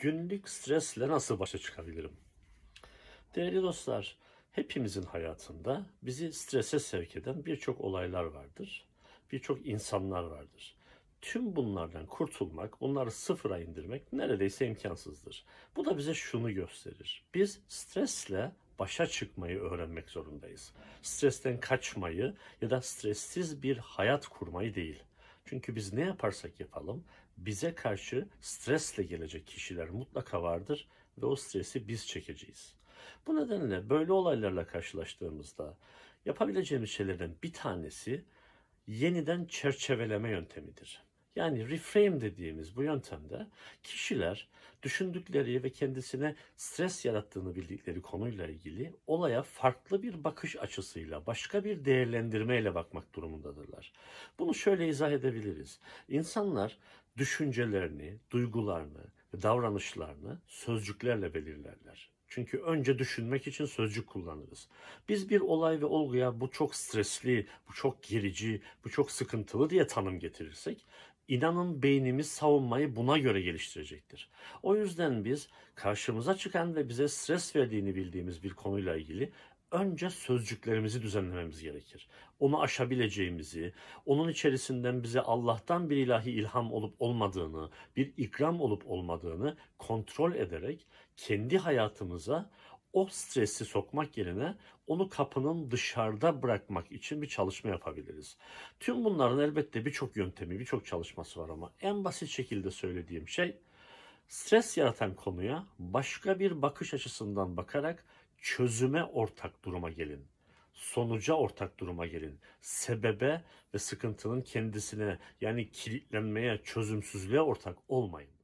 Günlük stresle nasıl başa çıkabilirim? Değerli dostlar, hepimizin hayatında bizi strese sevk eden birçok olaylar vardır. Birçok insanlar vardır. Tüm bunlardan kurtulmak, bunları sıfıra indirmek neredeyse imkansızdır. Bu da bize şunu gösterir. Biz stresle başa çıkmayı öğrenmek zorundayız. Stresten kaçmayı ya da stressiz bir hayat kurmayı değil. Çünkü biz ne yaparsak yapalım bize karşı stresle gelecek kişiler mutlaka vardır ve o stresi biz çekeceğiz. Bu nedenle böyle olaylarla karşılaştığımızda yapabileceğimiz şeylerden bir tanesi yeniden çerçeveleme yöntemidir. Yani reframe dediğimiz bu yöntemde kişiler düşündükleri ve kendisine stres yarattığını bildikleri konuyla ilgili olaya farklı bir bakış açısıyla, başka bir değerlendirmeyle bakmak durumundadırlar. Bunu şöyle izah edebiliriz. İnsanlar düşüncelerini, duygularını, davranışlarını sözcüklerle belirlerler. Çünkü önce düşünmek için sözcük kullanırız. Biz bir olay ve olguya bu çok stresli, bu çok gerici, bu çok sıkıntılı diye tanım getirirsek inanın beynimiz savunmayı buna göre geliştirecektir. O yüzden biz karşımıza çıkan ve bize stres verdiğini bildiğimiz bir konuyla ilgili önce sözcüklerimizi düzenlememiz gerekir. Onu aşabileceğimizi, onun içerisinden bize Allah'tan bir ilahi ilham olup olmadığını, bir ikram olup olmadığını kontrol ederek kendi hayatımıza o stresi sokmak yerine onu kapının dışarıda bırakmak için bir çalışma yapabiliriz. Tüm bunların elbette birçok yöntemi, birçok çalışması var ama en basit şekilde söylediğim şey stres yaratan konuya başka bir bakış açısından bakarak çözüme ortak duruma gelin. Sonuca ortak duruma gelin. Sebebe ve sıkıntının kendisine yani kilitlenmeye, çözümsüzlüğe ortak olmayın.